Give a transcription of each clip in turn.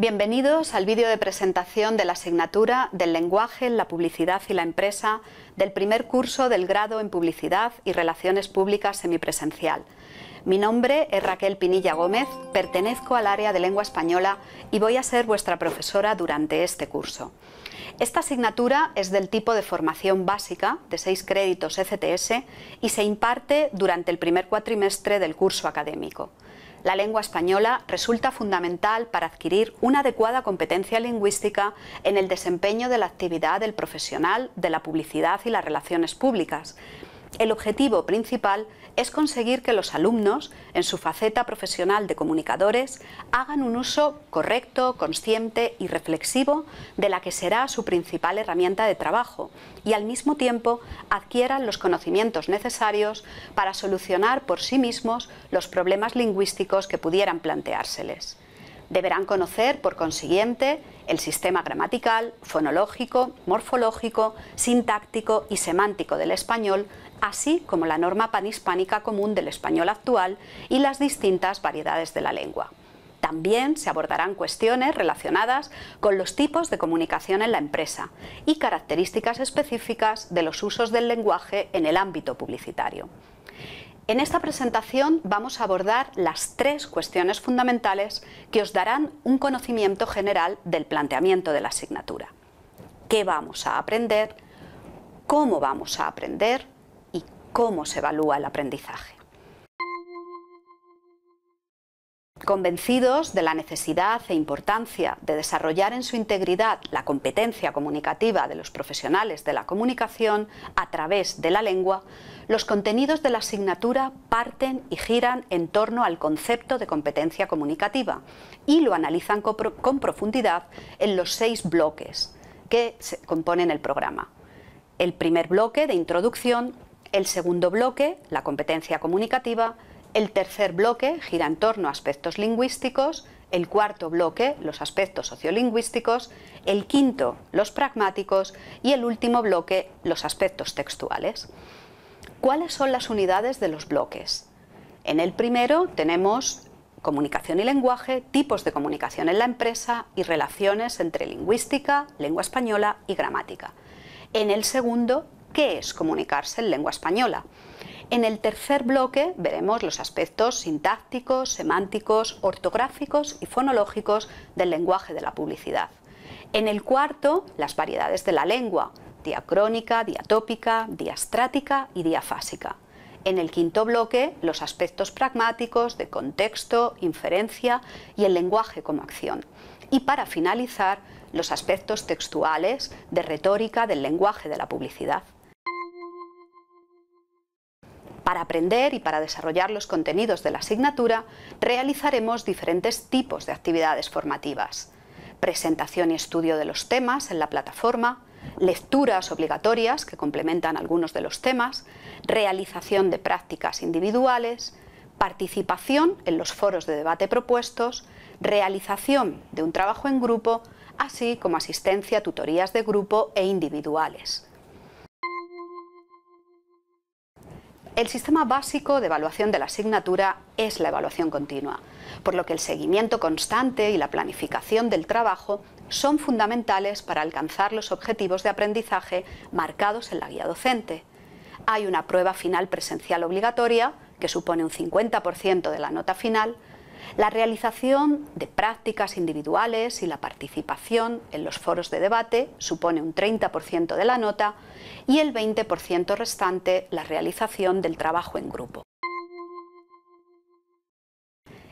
Bienvenidos al vídeo de presentación de la asignatura del lenguaje, la publicidad y la empresa del primer curso del grado en publicidad y relaciones públicas semipresencial. Mi nombre es Raquel Pinilla Gómez, pertenezco al área de lengua española y voy a ser vuestra profesora durante este curso. Esta asignatura es del tipo de formación básica de seis créditos ECTS y se imparte durante el primer cuatrimestre del curso académico la lengua española resulta fundamental para adquirir una adecuada competencia lingüística en el desempeño de la actividad del profesional de la publicidad y las relaciones públicas. El objetivo principal es conseguir que los alumnos, en su faceta profesional de comunicadores, hagan un uso correcto, consciente y reflexivo de la que será su principal herramienta de trabajo y al mismo tiempo adquieran los conocimientos necesarios para solucionar por sí mismos los problemas lingüísticos que pudieran planteárseles. Deberán conocer, por consiguiente, el sistema gramatical, fonológico, morfológico, sintáctico y semántico del español, así como la norma panhispánica común del español actual y las distintas variedades de la lengua. También se abordarán cuestiones relacionadas con los tipos de comunicación en la empresa y características específicas de los usos del lenguaje en el ámbito publicitario. En esta presentación vamos a abordar las tres cuestiones fundamentales que os darán un conocimiento general del planteamiento de la asignatura. ¿Qué vamos a aprender? ¿Cómo vamos a aprender? ¿Y cómo se evalúa el aprendizaje? Convencidos de la necesidad e importancia de desarrollar en su integridad la competencia comunicativa de los profesionales de la comunicación a través de la lengua, los contenidos de la asignatura parten y giran en torno al concepto de competencia comunicativa y lo analizan con profundidad en los seis bloques que componen el programa. El primer bloque de introducción, el segundo bloque, la competencia comunicativa, el tercer bloque gira en torno a aspectos lingüísticos, el cuarto bloque, los aspectos sociolingüísticos, el quinto, los pragmáticos y el último bloque, los aspectos textuales. ¿Cuáles son las unidades de los bloques? En el primero tenemos comunicación y lenguaje, tipos de comunicación en la empresa y relaciones entre lingüística, lengua española y gramática. En el segundo, ¿qué es comunicarse en lengua española? En el tercer bloque veremos los aspectos sintácticos, semánticos, ortográficos y fonológicos del lenguaje de la publicidad. En el cuarto, las variedades de la lengua, diacrónica, diatópica, diastrática y diafásica. En el quinto bloque, los aspectos pragmáticos de contexto, inferencia y el lenguaje como acción. Y para finalizar, los aspectos textuales de retórica del lenguaje de la publicidad. Para aprender y para desarrollar los contenidos de la asignatura, realizaremos diferentes tipos de actividades formativas. Presentación y estudio de los temas en la plataforma, lecturas obligatorias que complementan algunos de los temas, realización de prácticas individuales, participación en los foros de debate propuestos, realización de un trabajo en grupo, así como asistencia a tutorías de grupo e individuales. El sistema básico de evaluación de la asignatura es la evaluación continua, por lo que el seguimiento constante y la planificación del trabajo son fundamentales para alcanzar los objetivos de aprendizaje marcados en la guía docente. Hay una prueba final presencial obligatoria, que supone un 50% de la nota final, la realización de prácticas individuales y la participación en los foros de debate supone un 30% de la nota y el 20% restante la realización del trabajo en grupo.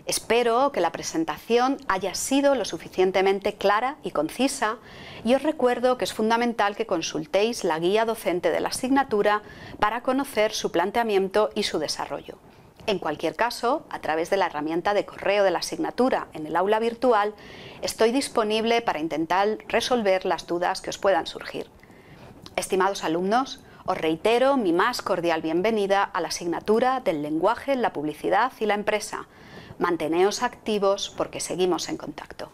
Espero que la presentación haya sido lo suficientemente clara y concisa y os recuerdo que es fundamental que consultéis la guía docente de la asignatura para conocer su planteamiento y su desarrollo. En cualquier caso, a través de la herramienta de correo de la asignatura en el aula virtual, estoy disponible para intentar resolver las dudas que os puedan surgir. Estimados alumnos, os reitero mi más cordial bienvenida a la asignatura del lenguaje, la publicidad y la empresa. Manteneos activos porque seguimos en contacto.